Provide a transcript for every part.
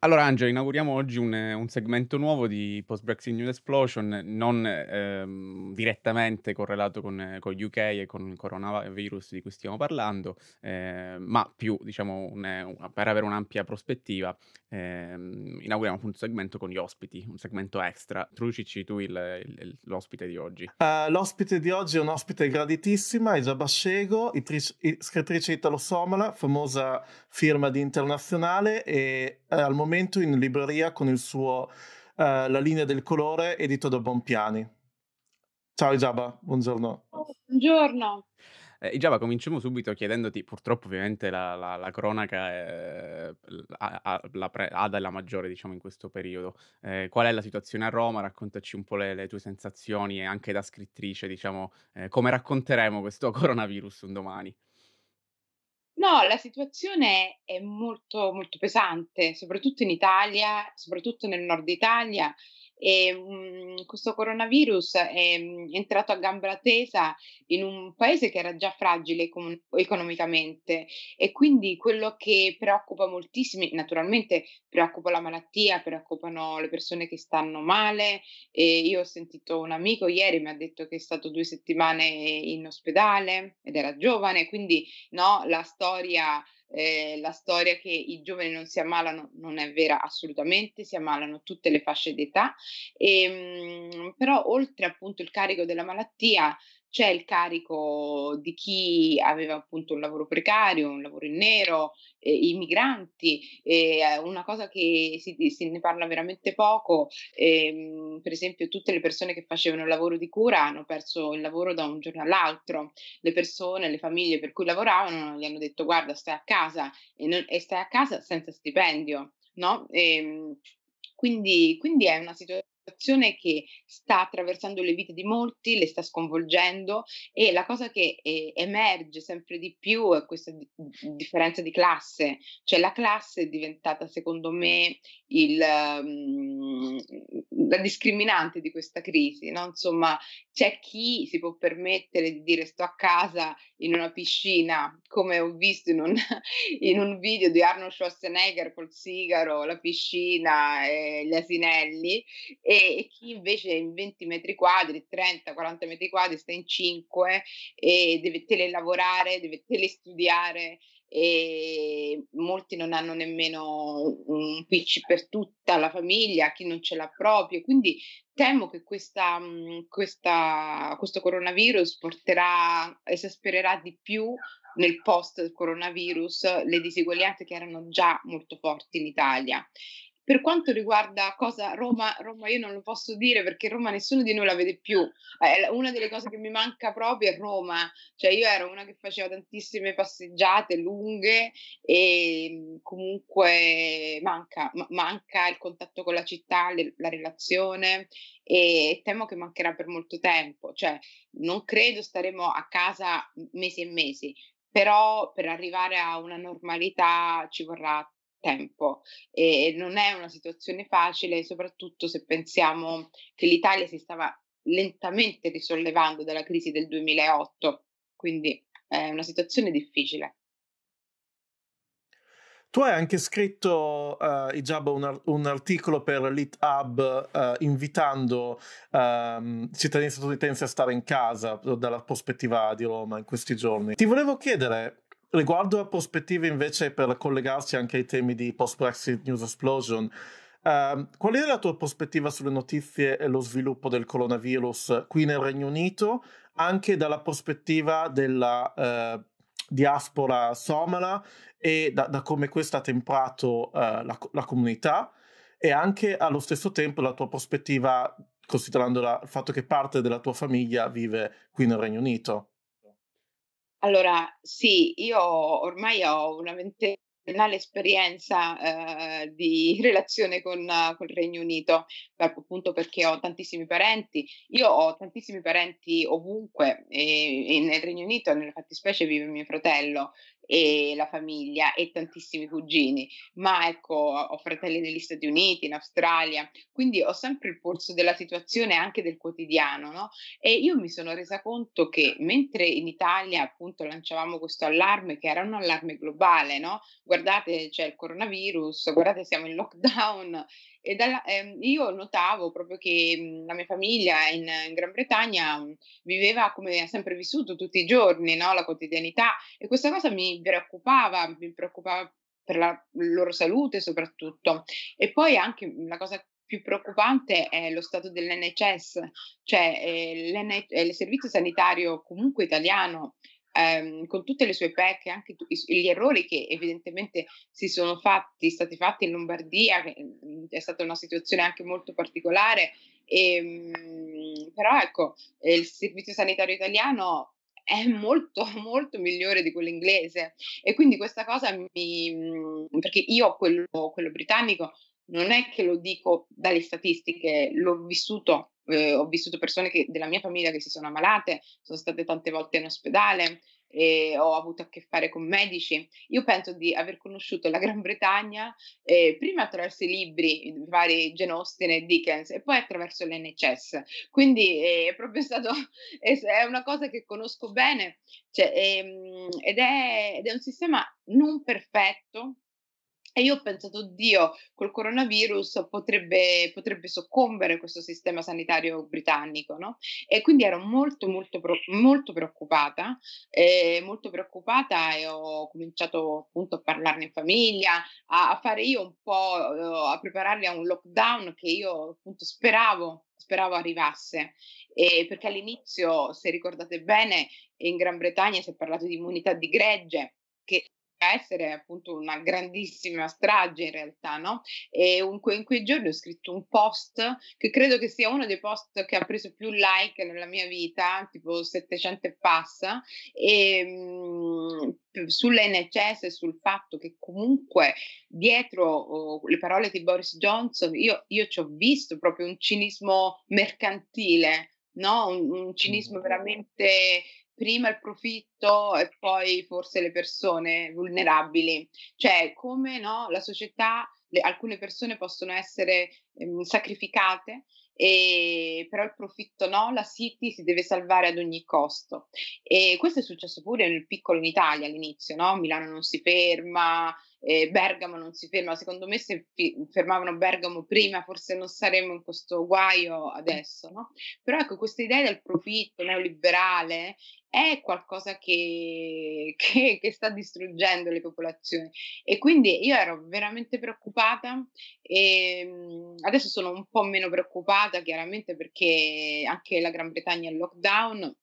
Allora, Angelo, inauguriamo oggi un, eh, un segmento nuovo di Post Brexit News Explosion, non ehm, direttamente correlato con, eh, con UK e con il coronavirus di cui stiamo parlando, eh, ma più diciamo, un, un, eh, per avere un'ampia prospettiva. Ehm, inauguriamo un segmento con gli ospiti, un segmento extra. Trucici tu il, il, l'ospite di oggi. Uh, l'ospite di oggi è un'ospite ospite graditissima, è Giaba Scego, scrittrice italo-somala, famosa firma di internazionale e è eh, al momento in libreria con il suo eh, La linea del colore edito da Bompiani. Ciao Giaba, buongiorno. Oh, buongiorno. Eh, Giava, cominciamo subito chiedendoti, purtroppo ovviamente la, la, la cronaca è, eh, ha, la pre, ha della maggiore diciamo in questo periodo, eh, qual è la situazione a Roma, raccontaci un po' le, le tue sensazioni e anche da scrittrice diciamo eh, come racconteremo questo coronavirus un domani. No, la situazione è molto, molto pesante, soprattutto in Italia, soprattutto nel nord Italia e, mh, mhmm, questo coronavirus è mh, mhmm, entrato a gamba tesa in un paese che era già fragile com- economicamente e quindi quello che preoccupa moltissimi, naturalmente preoccupa la malattia, preoccupano le persone che stanno male. E io ho sentito un amico ieri, mi ha detto che è stato due settimane in ospedale ed era giovane, quindi no, la storia eh, la storia che i giovani non si ammalano non è vera assolutamente, si ammalano tutte le fasce d'età, e, ehm, mh, però oltre appunto il carico della malattia c'è il carico di chi aveva appunto un lavoro precario, un lavoro in nero, eh, i migranti, eh, una cosa che si, si, ne parla veramente poco, eh, per esempio tutte le persone che facevano il lavoro di cura hanno perso il lavoro da un giorno all'altro, le persone, le famiglie per cui lavoravano gli hanno detto guarda stai a casa e, non, e stai a casa senza stipendio, no? E, ehm, quindi, quindi è una situazione situazione che sta attraversando le vite di molti, le sta sconvolgendo e la cosa che eh, emerge sempre di più è questa di- mhmm, differenza di classe, cioè la classe è diventata secondo me il, um, la discriminante di questa crisi, no? insomma c'è chi si può permettere di dire sto a casa in una piscina, come ho visto in un, in un video di Arnold Schwarzenegger col sigaro, la piscina e gli asinelli. E e chi invece in 20 metri quadri, 30, 40 metri quadri sta in 5 e deve telelavorare, deve telestudiare e molti non hanno nemmeno un pitch per tutta la famiglia, chi non ce l'ha proprio, quindi temo che questa, mm, questa, questo coronavirus porterà, esaspererà di più nel post coronavirus le diseguaglianze che erano già molto forti in Italia per quanto riguarda cosa Roma, Roma io non lo posso dire perché Roma nessuno di noi la vede più. Eh, una delle cose che mi manca proprio è Roma, cioè io ero una che faceva tantissime passeggiate lunghe e mm, comunque manca, ma- manca il contatto con la città, le- la relazione e temo che mancherà per molto tempo, cioè non credo staremo a casa mesi e mesi, però per arrivare a una normalità ci vorrà tempo tempo e non è una situazione facile, soprattutto se pensiamo che l'Italia si stava lentamente risollevando dalla crisi del 2008, quindi è una situazione difficile. Tu hai anche scritto, uh, eh, Ijab, un, ar- un, articolo per LitHub uh, invitando um, cittadini statunitensi a stare in casa dalla prospettiva di Roma in questi giorni. Ti volevo chiedere Riguardo a prospettive invece per collegarsi anche ai temi di post-Brexit News Explosion, Uh, qual è la tua prospettiva sulle notizie e lo sviluppo del coronavirus qui nel Regno Unito, anche dalla prospettiva della uh, diaspora somala e da, da come questa ha temprato uh, eh, la, la, comunità e anche allo stesso tempo la tua prospettiva considerando la, il fatto che parte della tua famiglia vive qui nel Regno Unito? Allora, sì, io ormai ho una ventennale esperienza eh, di relazione con, uh, il Regno Unito, per, appunto perché ho tantissimi parenti. Io ho tantissimi parenti ovunque, e, e nel Regno Unito, nella fattispecie, vive mio fratello, e la famiglia e tantissimi cugini, ma ecco, ho fratelli negli Stati Uniti, in Australia, quindi ho sempre il polso della situazione anche del quotidiano, no? E io mi sono resa conto che mentre in Italia appunto lanciavamo questo allarme, che era un allarme globale, no? Guardate, c'è il coronavirus, guardate, siamo in lockdown e dalla, ehm, io notavo proprio che mhmm, la mia famiglia in, in Gran Bretagna mhmm, viveva come ha sempre vissuto tutti i giorni, no? la quotidianità, e questa cosa mi preoccupava, mi preoccupava per la loro salute soprattutto. E poi anche mhmm, la cosa più preoccupante è lo stato dell'NHS, cioè eh, eh, il servizio sanitario comunque italiano ehm, con tutte le sue pecche, anche tu, gli errori che evidentemente si sono fatti, stati fatti in Lombardia, che mhmm, è stata una situazione anche molto particolare, e, ehm, però ecco, eh, il servizio sanitario italiano è molto molto migliore di quello inglese e quindi questa cosa mi mhmm, perché io quello, quello britannico non è che lo dico dalle statistiche, l'ho vissuto, eh, ho vissuto persone che, della mia famiglia che si sono ammalate, sono state tante volte in ospedale, eh, ho avuto a che fare con medici. Io penso di aver conosciuto la Gran Bretagna eh, prima attraverso i libri, i vari Jane Austen e Dickens, e poi attraverso l'NHS. Quindi eh, è proprio stato, è una cosa che conosco bene cioè, è, ehm, ed, è, ed, è, un sistema non perfetto, e io ho pensato, oddio, col coronavirus potrebbe, potrebbe soccombere questo sistema sanitario britannico, no? E quindi ero molto, molto, molto preoccupata, eh, molto preoccupata e ho cominciato appunto a parlarne in famiglia, a, a fare io un po', eh, a prepararli a un lockdown che io appunto speravo speravo arrivasse, eh, perché all'inizio, se ricordate bene, in Gran Bretagna si è parlato di immunità di gregge, che essere appunto una grandissima strage in realtà, no? E un, in quei giorni ho scritto un post che credo che sia uno dei post che ha preso più like nella mia vita, tipo 700 e passa, e, ehm, mh, sull'NHS e sul fatto che comunque dietro oh, le parole di Boris Johnson io, io ci ho visto proprio un cinismo mercantile, no? un, un cinismo mm. veramente prima il profitto e poi forse le persone vulnerabili. Cioè, come no, la società, le, alcune persone possono essere ehm, sacrificate, e, però il profitto no, la City si deve salvare ad ogni costo. E questo è successo pure nel piccolo in Italia all'inizio, no? Milano non si ferma, eh, Bergamo non si ferma. Secondo me, se fi- fermavano Bergamo prima, forse non saremmo in questo guaio adesso. No? Però ecco, questa idea del profitto neoliberale è qualcosa che, che, che, sta distruggendo le popolazioni. E quindi io ero veramente preoccupata e ehm, adesso sono un po' meno preoccupata, chiaramente, perché anche la Gran Bretagna è in lockdown.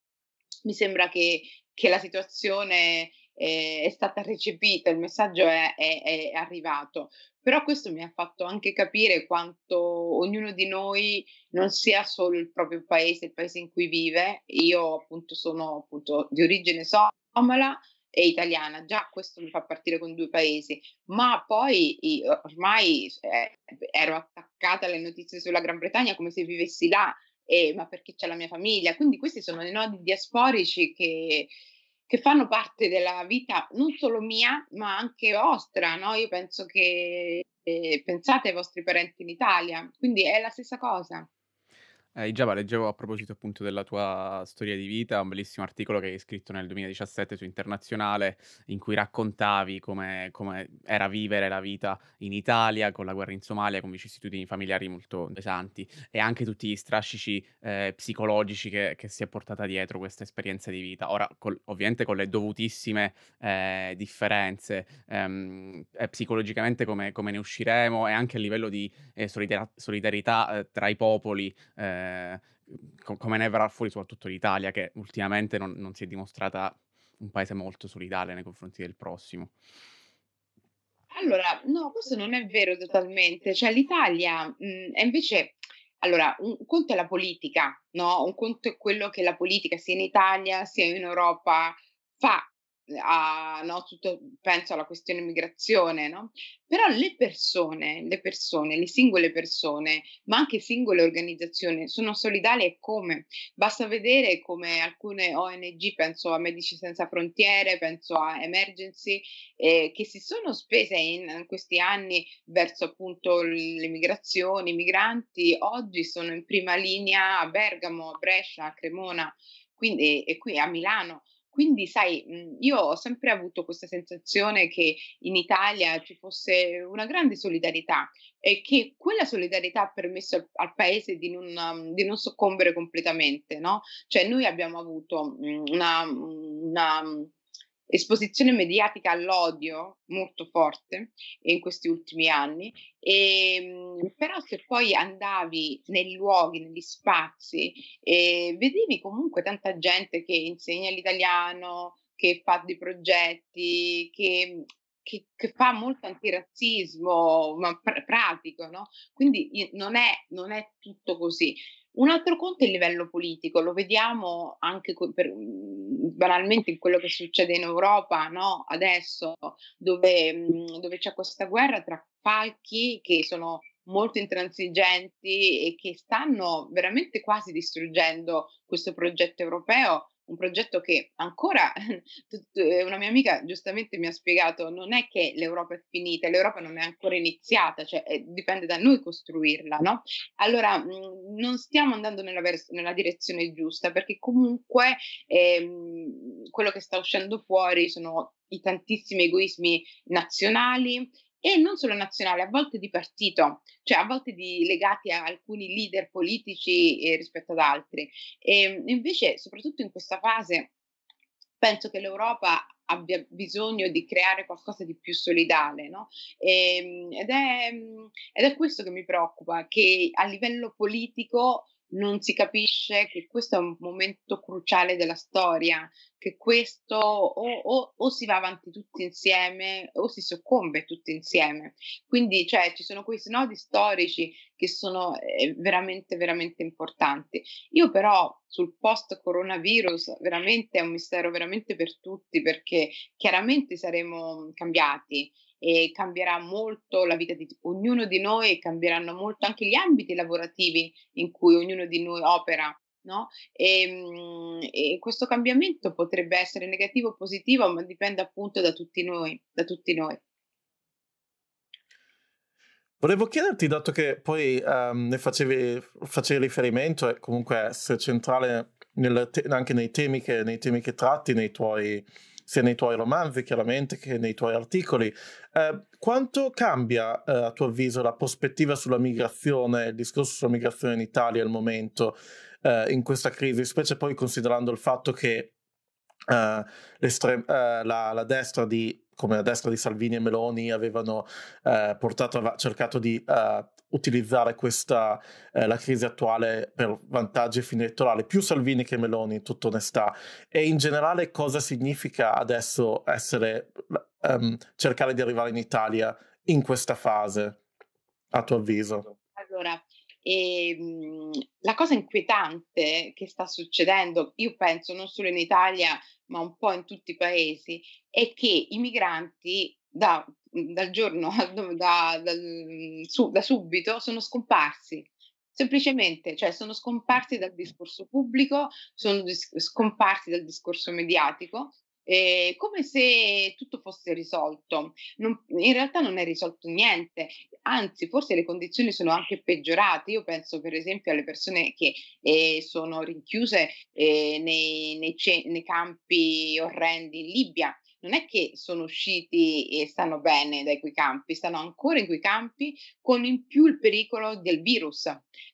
Mi sembra che, che la situazione eh, è stata recepita, il messaggio è, è, è arrivato. Però questo mi ha fatto anche capire quanto ognuno di noi non sia solo il proprio paese, il paese in cui vive. Io appunto sono appunto di origine somala, e italiana, già questo mi fa partire con due paesi, ma poi ormai eh, ero attaccata alle notizie sulla Gran Bretagna come se vivessi là, eh, ma perché c'è la mia famiglia, quindi questi sono dei nodi diasporici che, che fanno parte della vita non solo mia, ma anche vostra. No? Io penso che eh, pensate ai vostri parenti in Italia, quindi è la stessa cosa. Eh, Giaba, leggevo a proposito appunto della tua storia di vita, un bellissimo articolo che hai scritto nel 2017 su Internazionale, in cui raccontavi come, come era vivere la vita in Italia con la guerra in Somalia, con vicissitudini familiari molto pesanti e anche tutti gli strascici eh, psicologici che, che, si è portata dietro questa esperienza di vita. Ora, col, ovviamente con le dovutissime eh, differenze, ehm, eh, psicologicamente come, come, ne usciremo e anche a livello di eh, solidar- solidarietà eh, tra i popoli Eh, come, come ne verrà fuori soprattutto l'Italia, che ultimamente non, non si è dimostrata un paese molto solidale nei confronti del prossimo. Allora, no, questo non è vero totalmente. Cioè, l'Italia mh, è invece. Allora, un conto è la politica, no? Un conto è quello che la politica sia in Italia sia in Europa fa a, no, tutto, penso alla questione migrazione, no? però le persone, le persone, le singole persone, ma anche singole organizzazioni sono solidali e come? Basta vedere come alcune ONG, penso a Medici Senza Frontiere, penso a Emergency, eh, che si sono spese in, in questi anni verso appunto le migrazioni, i migranti, oggi sono in prima linea a Bergamo, a Brescia, a Cremona quindi, e qui a Milano quindi, sai, mhmm, io ho sempre avuto questa sensazione che in Italia ci fosse una grande solidarietà e che quella solidarietà ha permesso al, al paese di non, mhmm, di non, soccombere completamente, no? Cioè, noi abbiamo avuto mhmm, una, una esposizione mediatica all'odio molto forte in questi ultimi anni, e, ehm, però se poi andavi nei luoghi, negli spazi, e eh, vedevi comunque tanta gente che insegna l'italiano, che fa dei progetti, che che, che, fa molto antirazzismo ma pr- pratico, no? Quindi non è, non è tutto così. Un altro conto è il livello politico, lo vediamo anche per, mhmm, banalmente in quello che succede in Europa no? adesso, dove, mhmm, dove c'è questa guerra tra falchi che sono molto intransigenti e che stanno veramente quasi distruggendo questo progetto europeo un progetto che ancora eh, una mia amica giustamente mi ha spiegato, non è che l'Europa è finita, l'Europa non è ancora iniziata, cioè eh, dipende da noi costruirla, no? Allora mm, non stiamo andando nella, vers- nella, direzione giusta perché comunque ehm, quello che sta uscendo fuori sono i tantissimi egoismi nazionali, e non solo nazionale, a volte di partito, cioè a volte di, legati a alcuni leader politici eh, rispetto ad altri. E ehm, invece, soprattutto in questa fase, penso che l'Europa abbia bisogno di creare qualcosa di più solidale. No? E, ehm, ed, è, ed, è, questo che mi preoccupa, che a livello politico non si capisce che questo è un momento cruciale della storia, che questo o, o, o, si va avanti tutti insieme o si soccombe tutti insieme. Quindi cioè, ci sono questi nodi storici che sono eh, veramente, veramente importanti. Io però sul post coronavirus veramente è un mistero veramente per tutti perché chiaramente saremo cambiati e cambierà molto la vita di ognuno di noi e cambieranno molto anche gli ambiti lavorativi in cui ognuno di noi opera. No? E, ehm, e, questo cambiamento potrebbe essere negativo o positivo, ma dipende appunto da tutti noi. Da tutti noi. Volevo chiederti, dato che poi um, ne facevi, facevi, riferimento e comunque è centrale te- anche nei temi, che, nei temi che tratti, nei tuoi, sia nei tuoi romanzi chiaramente che nei tuoi articoli. Eh, quanto cambia eh, a tuo avviso la prospettiva sulla migrazione, il discorso sulla migrazione in Italia al momento, eh, in questa crisi, specie poi considerando il fatto che Uh, uh, la, la, destra di, come la destra di Salvini e Meloni avevano uh, portato av cercato di utilizzare questa, eh, la crisi attuale per vantaggi fine elettorale, più Salvini che Meloni, in tutta onestà, e in generale cosa significa adesso essere, um, cercare di arrivare in Italia in questa fase, a tuo avviso? Allora, ehm, la cosa inquietante che sta succedendo, io penso non solo in Italia, ma un po' in tutti i paesi, è che i migranti Mhmm, da, dal giorno, da, dal, su, da subito, sono scomparsi semplicemente, cioè sono scomparsi dal discorso pubblico, sono dis- scomparsi dal discorso mediatico. Eh, come se tutto fosse risolto, non, in realtà non è risolto niente, anzi forse le condizioni sono anche peggiorate. Io penso per esempio alle persone che eh, sono rinchiuse eh, nei, nei, ce- nei campi orrendi in Libia, non è che sono usciti e stanno bene dai quei campi, stanno ancora in quei campi con in più il pericolo del virus,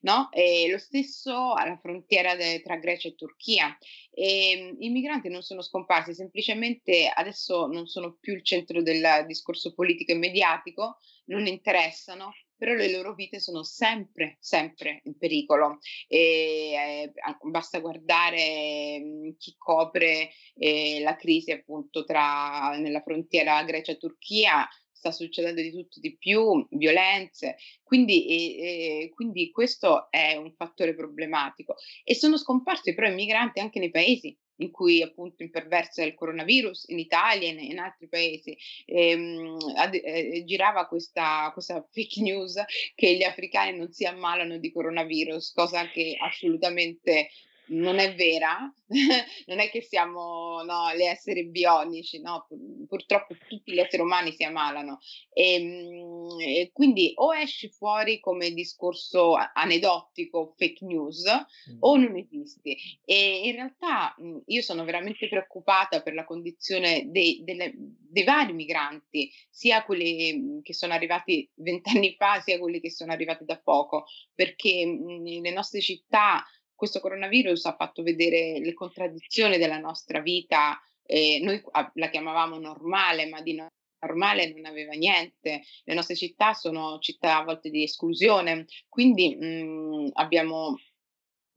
no? E lo stesso alla frontiera de- tra Grecia e Turchia. E, ehm, I migranti non sono scomparsi, semplicemente adesso non sono più il centro del discorso politico e mediatico, non interessano, però le loro vite sono sempre, sempre in pericolo. E, eh, basta guardare mm, chi copre eh, la crisi appunto tra, nella frontiera Grecia-Turchia, sta succedendo di tutto di più, violenze, quindi, e, quindi questo è un fattore problematico. E sono scomparsi però i migranti anche nei paesi in cui appunto imperversa il coronavirus in Italia e in, in, altri paesi ehm, ad, eh, girava questa, questa, fake news che gli africani non si ammalano di coronavirus, cosa che assolutamente non è vera, non è che siamo no, gli esseri bionici, no? purtroppo tutti gli esseri umani si ammalano e, ehm, e quindi o esci fuori come discorso aneddotico, fake news, mm. o mm-hmm. non esisti. E in realtà mm, io sono veramente preoccupata per la condizione dei, delle, dei vari migranti, sia quelli mm, che sono arrivati vent'anni fa, sia quelli che sono arrivati da poco, perché mh, mm, le nostre città questo coronavirus ha fatto vedere le contraddizioni della nostra vita, eh, noi ah, la chiamavamo normale, ma di normale non aveva niente, le nostre città sono città a volte di esclusione, quindi mh, mm, abbiamo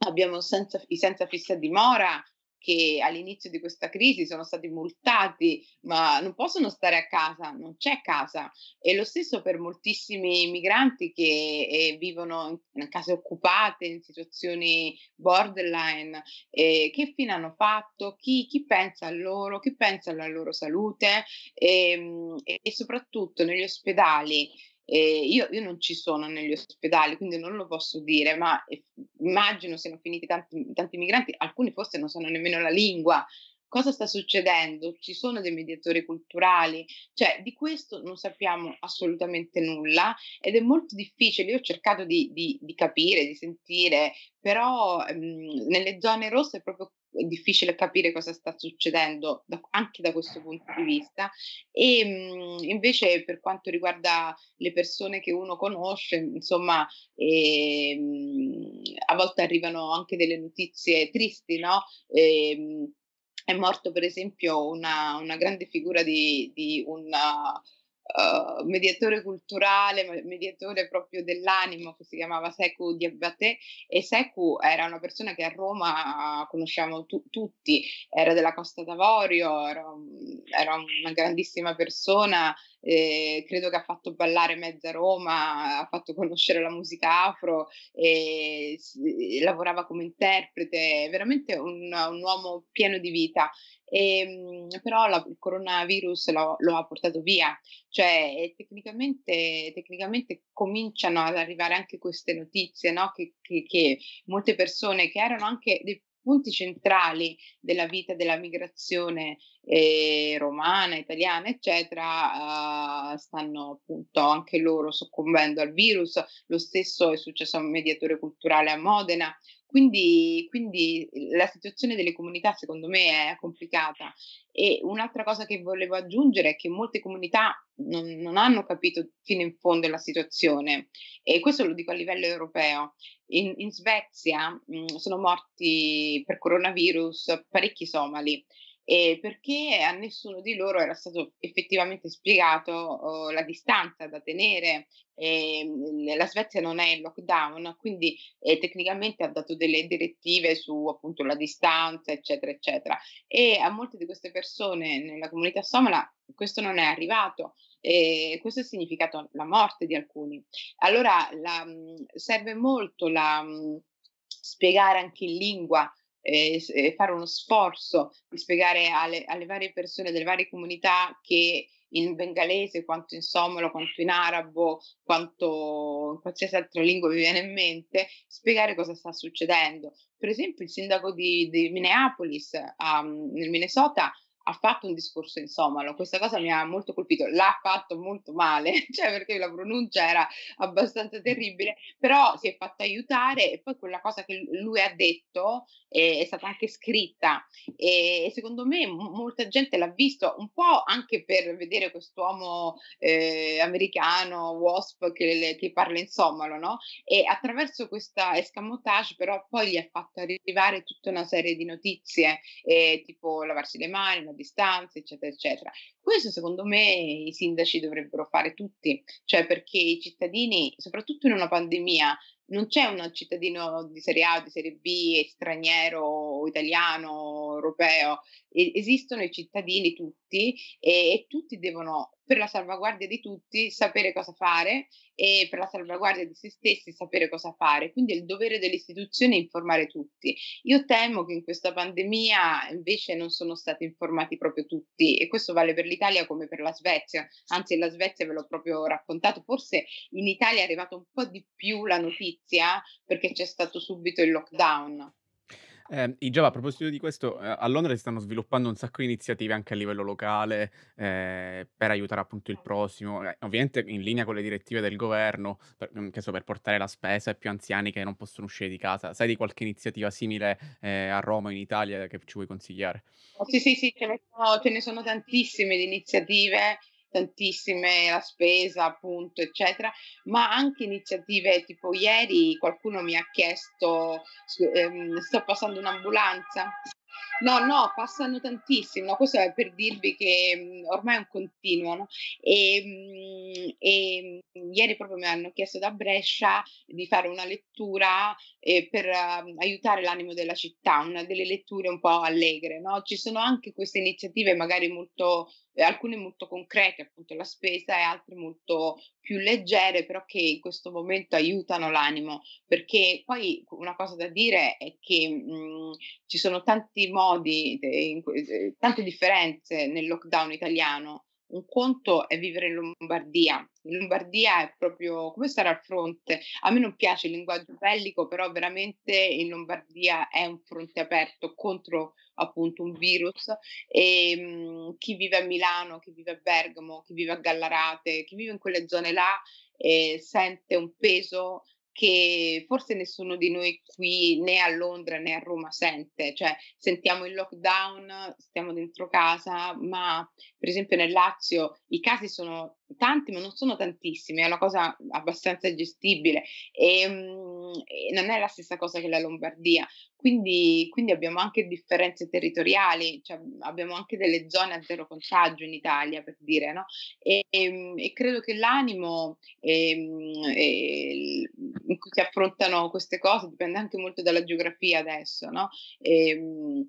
abbiamo senza, i senza fissa dimora che all'inizio di questa crisi sono stati multati, ma non possono stare a casa, non c'è casa. E lo stesso per moltissimi migranti che eh, vivono in case occupate, in situazioni borderline. Eh, che fine hanno fatto? Chi, chi, pensa a loro? Chi pensa alla loro salute? Ehm, e, e soprattutto negli ospedali eh, io, io, non ci sono negli ospedali, quindi non lo posso dire, ma immagino siano finiti tanti, tanti migranti, alcuni forse non sanno nemmeno la lingua, cosa sta succedendo, ci sono dei mediatori culturali, cioè di questo non sappiamo assolutamente nulla ed è molto difficile, io ho cercato di, di, di capire, di sentire, però mh, ehm, nelle zone rosse è proprio è difficile capire cosa sta succedendo da, anche da questo punto di vista e ehm, mh, invece per quanto riguarda le persone che uno conosce insomma e, ehm, mh, a volte arrivano anche delle notizie tristi no? E, ehm, mh, è morto per esempio una, una grande figura di, di un Uhm, mediatore culturale, mediatore proprio dell'animo che si chiamava Seku Diabaté e Seku era una persona che a Roma conosciamo tu- tutti, era della Costa d'Avorio, era, un, era una grandissima persona eh, credo che ha fatto ballare mezza Roma, ha fatto conoscere la musica afro, e, e lavorava come interprete, veramente un, un uomo pieno di vita. E, ehm, però la, il coronavirus lo, lo, ha portato via, cioè tecnicamente, tecnicamente, cominciano ad arrivare anche queste notizie, no? che, che, che molte persone che erano anche dei punti centrali della vita della migrazione eh, romana, italiana, eccetera, eh, stanno appunto anche loro soccombendo al virus. Lo stesso è successo a un mediatore culturale a Modena, quindi, quindi, la situazione delle comunità secondo me è complicata e un'altra cosa che volevo aggiungere è che molte comunità non, non hanno capito fino in fondo la situazione e questo lo dico a livello europeo. In, in Svezia mh, sono morti per coronavirus parecchi somali eh, perché a nessuno di loro era stato effettivamente spiegato oh, la distanza da tenere. Eh, la Svezia non è in lockdown, quindi eh, tecnicamente ha dato delle direttive su appunto la distanza, eccetera, eccetera. E a molte di queste persone nella comunità somala questo non è arrivato. E questo ha significato la morte di alcuni. Allora la, mm, serve molto la, mm, spiegare anche in lingua e fare uno sforzo di spiegare alle, alle, varie persone delle varie comunità che in bengalese, quanto in somalo, quanto in arabo, quanto in qualsiasi altra lingua vi viene in mente, spiegare cosa sta succedendo. Per esempio il sindaco di, di Minneapolis, um, nel Minnesota, ha fatto un discorso in somalo, questa cosa mi ha molto colpito, l'ha fatto molto male, cioè perché la pronuncia era abbastanza mm. terribile, però si è fatta aiutare e poi quella cosa che lui ha detto è, eh, è stata anche scritta e, secondo me m- molta gente l'ha visto un po' anche per vedere quest'uomo eh, americano, wasp, che, che, parla in somalo, no? E attraverso questa escamotage però poi gli ha fatto arrivare tutta una serie di notizie, eh, tipo lavarsi le mani, a distanza, eccetera, eccetera. Questo secondo me i sindaci dovrebbero fare tutti, cioè perché i cittadini, soprattutto in una pandemia, non c'è un cittadino di serie A o di serie B, straniero, italiano, europeo, esistono i cittadini tutti e, e tutti devono per la salvaguardia di tutti sapere cosa fare e per la salvaguardia di se stessi sapere cosa fare. Quindi è il dovere delle dell'istituzione informare tutti. Io temo che in questa pandemia invece non sono stati informati proprio tutti e questo vale per l'Italia come per la Svezia. Anzi, la Svezia ve l'ho proprio raccontato, forse in Italia è arrivata un po' di più la notizia perché c'è stato subito il lockdown. Eh, in a proposito di questo, eh, a Londra si stanno sviluppando un sacco di iniziative anche a livello locale eh, per aiutare appunto il prossimo, eh, ovviamente in linea con le direttive del governo, per, mm, che so, per portare la spesa ai più anziani che non possono uscire di casa. Sai di qualche iniziativa simile eh, a Roma in Italia che ci vuoi consigliare? Oh, sì, sì, sì, ce ne sono, ce ne sono tantissime di iniziative tantissime la spesa, appunto, eccetera, ma anche iniziative tipo ieri qualcuno mi ha chiesto ehm, sto passando un'ambulanza. No, no, passano tantissimo, no, questo è per dirvi che mhmm, ormai è un continuo. No? E, ehm, e, ehm, ieri proprio mi hanno chiesto da Brescia di fare una lettura eh, per uh, aiutare l'animo della città, una delle letture un po' allegre. No? Ci sono anche queste iniziative magari molto alcune molto concrete, appunto la spesa, e altre molto più leggere, però che in questo momento aiutano l'animo, perché poi una cosa da dire è che mh, mhmm, ci sono tanti modi, tante differenze nel lockdown italiano un conto è vivere in Lombardia. In Lombardia è proprio come stare al fronte. A me non piace il linguaggio bellico, però veramente in Lombardia è un fronte aperto contro appunto un virus. E, ehm, mh, chi vive a Milano, chi vive a Bergamo, chi vive a Gallarate, chi vive in quelle zone là eh, sente un peso che forse nessuno di noi qui né a Londra né a Roma sente, cioè sentiamo il lockdown, stiamo dentro casa, ma per esempio nel Lazio i casi sono tanti, ma non sono tantissimi, è una cosa abbastanza gestibile. E, ehm, non è la stessa cosa che la Lombardia, quindi, quindi abbiamo anche differenze territoriali, cioè abbiamo anche delle zone a zero contagio in Italia per dire, no? e, ehm, e, e credo che l'animo ehm, in cui si affrontano queste cose dipende anche molto dalla geografia adesso, no? Ehm,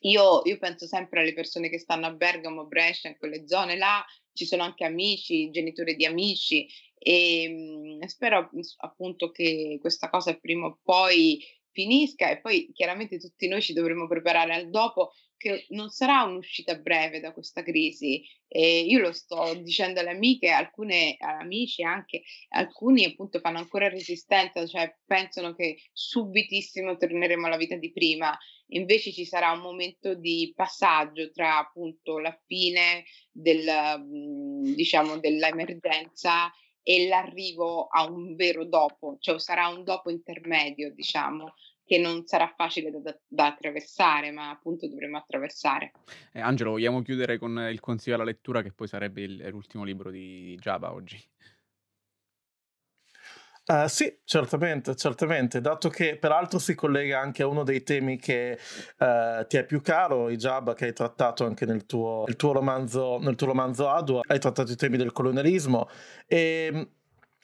io, io, penso sempre alle persone che stanno a Bergamo, Brescia, in quelle zone là, ci sono anche amici, genitori di amici e ehm, mh, spero mhmm, appunto che questa cosa prima o poi finisca e poi chiaramente tutti noi ci dovremo preparare al dopo che non sarà un'uscita breve da questa crisi. E io lo sto dicendo alle amiche, alcune amici anche, alcuni appunto fanno ancora resistenza, cioè pensano che subitissimo torneremo alla vita di prima. Invece ci sarà un momento di passaggio tra appunto la fine del, mm, diciamo, dell'emergenza e l'arrivo a un vero dopo, cioè sarà un dopo intermedio, diciamo, che non sarà facile da, da, attraversare, ma appunto dovremo attraversare. Eh, Angelo, vogliamo chiudere con il consiglio alla lettura che poi sarebbe il, l'ultimo libro di Java oggi? Uh, sì, certamente, certamente, dato che peraltro si collega anche a uno dei temi che uh, ti è più caro, i Ijab, che hai trattato anche nel tuo, tuo romanzo, nel tuo romanzo Adua, hai trattato i temi del colonialismo e ehm,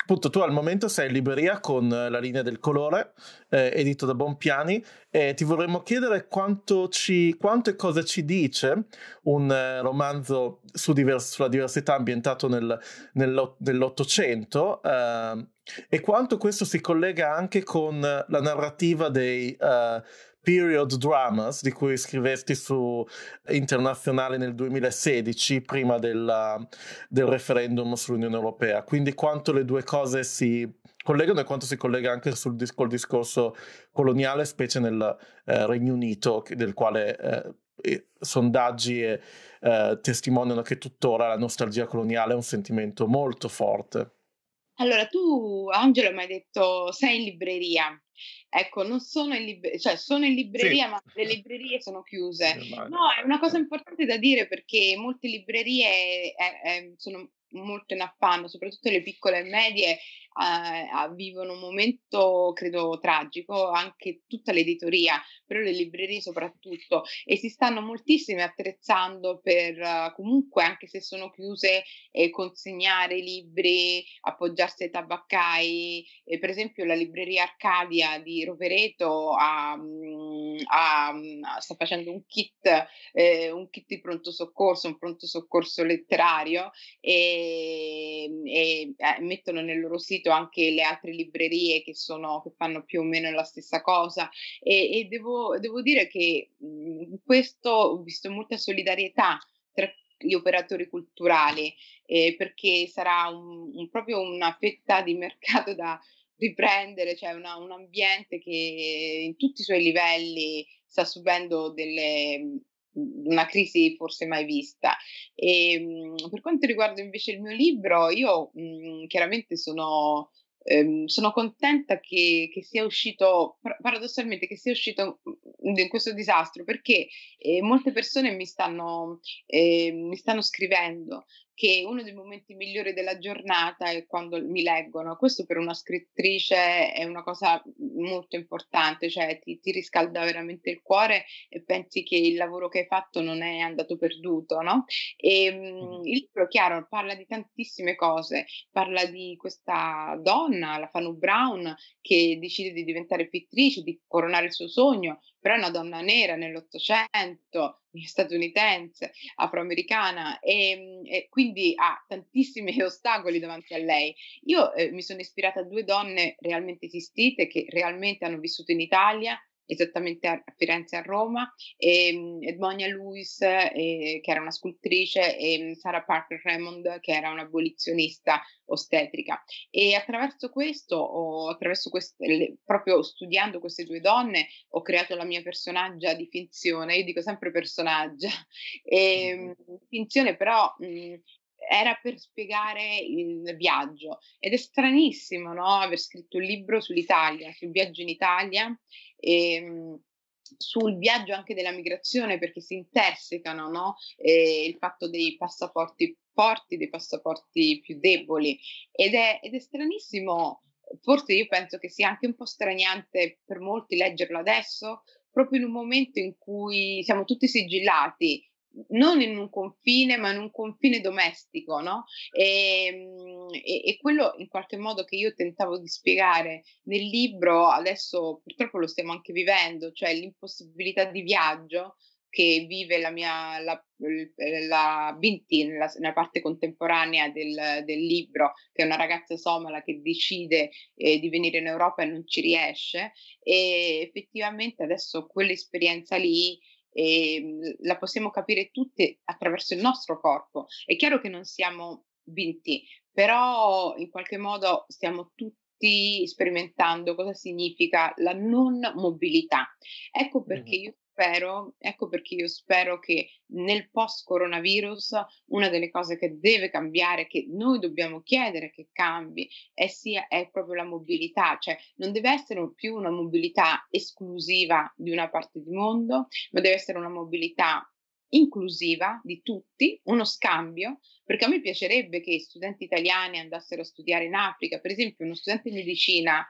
appunto tu al momento sei in libreria con eh, la linea del colore eh, edito da Bonpiani e ti vorremmo chiedere quanto, ci, quanto e cosa ci dice un eh, romanzo su divers- sulla diversità ambientato nel, nel, nell'Ottocento eh, e quanto questo si collega anche con eh, la narrativa dei eh, period dramas di cui scrivesti su Internazionale nel 2016 prima della, del referendum sull'Unione Europea. Quindi quanto le due cose si collegano e quanto si collega anche sul, col discorso coloniale, specie nel eh, Regno Unito, del quale eh, e sondaggi eh, testimoniano che tuttora la nostalgia coloniale è un sentimento molto forte. Allora, tu, Angelo, mi hai detto sei in libreria. Ecco, non sono in libreria, cioè sono in libreria, sì. ma le librerie sono chiuse. No, è una cosa importante da dire perché molte librerie è, eh, è, eh, sono molto in affanno, soprattutto le piccole e medie, uh, vivono un momento, credo, tragico, anche tutta l'editoria, però le librerie soprattutto, e si stanno moltissime attrezzando per uh, comunque, anche se sono chiuse, eh, consegnare libri, appoggiarsi ai tabaccai. Eh, per esempio la libreria Arcadia di Rovereto ha, mm, ha, mm, sta facendo un kit, eh, un kit di pronto soccorso, un pronto soccorso letterario e, mm, e eh, mettono nel loro sito sentito anche le altre librerie che, sono, che fanno più o meno la stessa cosa e, e devo, devo, dire che in mhmm, questo ho visto molta solidarietà tra gli operatori culturali eh, perché sarà un, un, proprio una fetta di mercato da riprendere, cioè una, un ambiente che in tutti i suoi livelli sta subendo delle una crisi forse mai vista. E, ehm, per quanto riguarda invece il mio libro, io mh, mm, chiaramente sono, ehm, sono contenta che, che, sia uscito, paradossalmente, che sia uscito mm, in questo disastro perché eh, molte persone mi stanno, eh, mi stanno scrivendo che uno dei momenti migliori della giornata è quando mi leggono. Questo per una scrittrice è una cosa molto importante, cioè ti, ti riscalda veramente il cuore e pensi che il lavoro che hai fatto non è andato perduto, no? E, ehm, il libro, chiaro, parla di tantissime cose, parla di questa donna, la Fanu Brown, che decide di diventare pittrice, di coronare il suo sogno, però è una donna nera nell'Ottocento, statunitense, afroamericana e, ehm, e, quindi ha tantissimi ostacoli davanti a lei. Io eh, mi sono ispirata a due donne realmente esistite che realmente hanno vissuto in Italia esattamente a Firenze e a Roma, e Edmonia Lewis, eh, che era una scultrice, e Sarah Parker Raymond, che era un'abolizionista ostetrica. E attraverso questo, attraverso queste, le, proprio studiando queste due donne, ho creato la mia personaggia di finzione, io dico sempre personaggia, e, mm. finzione però mh, era per spiegare il viaggio ed è stranissimo no? aver scritto un libro sull'Italia, sul viaggio in Italia e ehm, sul viaggio anche della migrazione perché si intersecano no? eh, il fatto dei passaporti forti, dei passaporti più deboli ed è, ed è stranissimo, forse io penso che sia anche un po' straniante per molti leggerlo adesso proprio in un momento in cui siamo tutti sigillati non in un confine, ma in un confine domestico, no? E, ehm, e, e, quello in qualche modo che io tentavo di spiegare nel libro, adesso purtroppo lo stiamo anche vivendo, cioè l'impossibilità di viaggio che vive la mia, la, la Binti nella, nella parte contemporanea del, del, libro, che è una ragazza somala che decide eh, di venire in Europa e non ci riesce, e effettivamente adesso quell'esperienza lì e ehm, la possiamo capire tutte attraverso il nostro corpo. È chiaro che non siamo vinti, però in qualche modo stiamo tutti sperimentando cosa significa la non mobilità. Ecco perché io spero, ecco perché io spero che nel post-coronavirus una delle cose che deve cambiare, che noi dobbiamo chiedere che cambi, è, sia, è proprio la mobilità, cioè non deve essere più una mobilità esclusiva di una parte di mondo, ma deve essere una mobilità inclusiva di tutti, uno scambio, perché a me piacerebbe che studenti italiani andassero a studiare in Africa, per esempio uno studente di medicina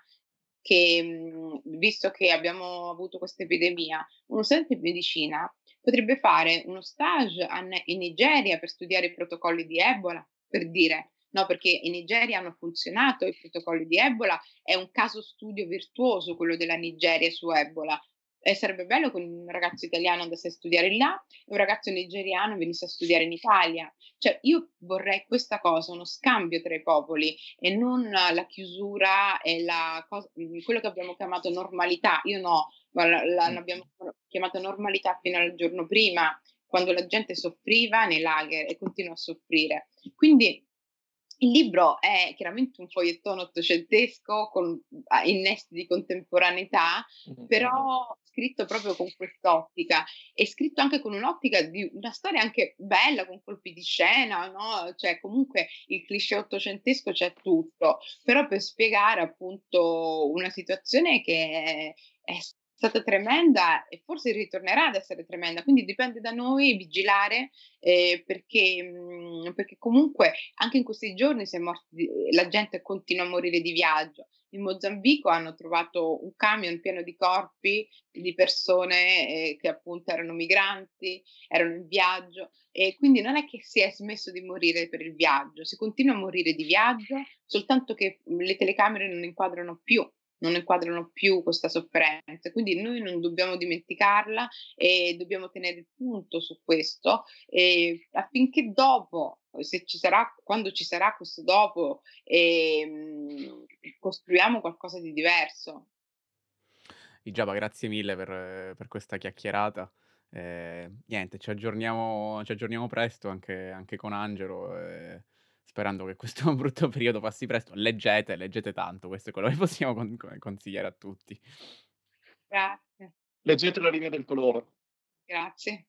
che mhmm, visto che abbiamo avuto questa epidemia, uno studente di medicina potrebbe fare uno stage in Nigeria per studiare i protocolli di Ebola, per dire, no, perché in Nigeria hanno funzionato i protocolli di Ebola, è un caso studio virtuoso quello della Nigeria su Ebola, e sarebbe bello che un ragazzo italiano andasse a studiare là e un ragazzo nigeriano venisse a studiare in Italia. Cioè, io vorrei questa cosa, uno scambio tra i popoli e non la chiusura e la cosa, mm, quello che abbiamo chiamato normalità. Io no, ma la, la, mm. l'abbiamo chiamata normalità fino al giorno prima, quando la gente soffriva nei lager e continua a soffrire. Quindi il libro è chiaramente un fogliettone ottocentesco con innesti di contemporaneità, mm, però scritto proprio con quest'ottica, è scritto anche con un'ottica di una storia anche bella, con colpi di scena, no? Cioè comunque il cliché ottocentesco c'è tutto, però per spiegare appunto una situazione che è stata tremenda e forse ritornerà ad essere tremenda, quindi dipende da noi vigilare eh, perché, mh, mm, perché comunque anche in questi giorni si è morti, la gente continua a morire di viaggio, in Mozambico hanno trovato un camion pieno di corpi di persone eh, che appunto erano migranti, erano in viaggio e quindi non è che si è smesso di morire per il viaggio, si continua a morire di viaggio, soltanto che mm, le telecamere non inquadrano più non inquadrano più questa sofferenza. Quindi noi non dobbiamo dimenticarla e dobbiamo tenere il punto su questo e affinché dopo, se ci sarà, quando ci sarà questo dopo, e, ehm, costruiamo qualcosa di diverso. Igiaba, grazie mille per, per questa chiacchierata. Eh, niente, ci aggiorniamo, ci aggiorniamo presto anche, anche con Angelo. Eh, sperando che questo brutto periodo passi presto. Leggete, leggete tanto, questo è quello che possiamo con- consigliare a tutti. Grazie. Leggete la linea del colore. Grazie.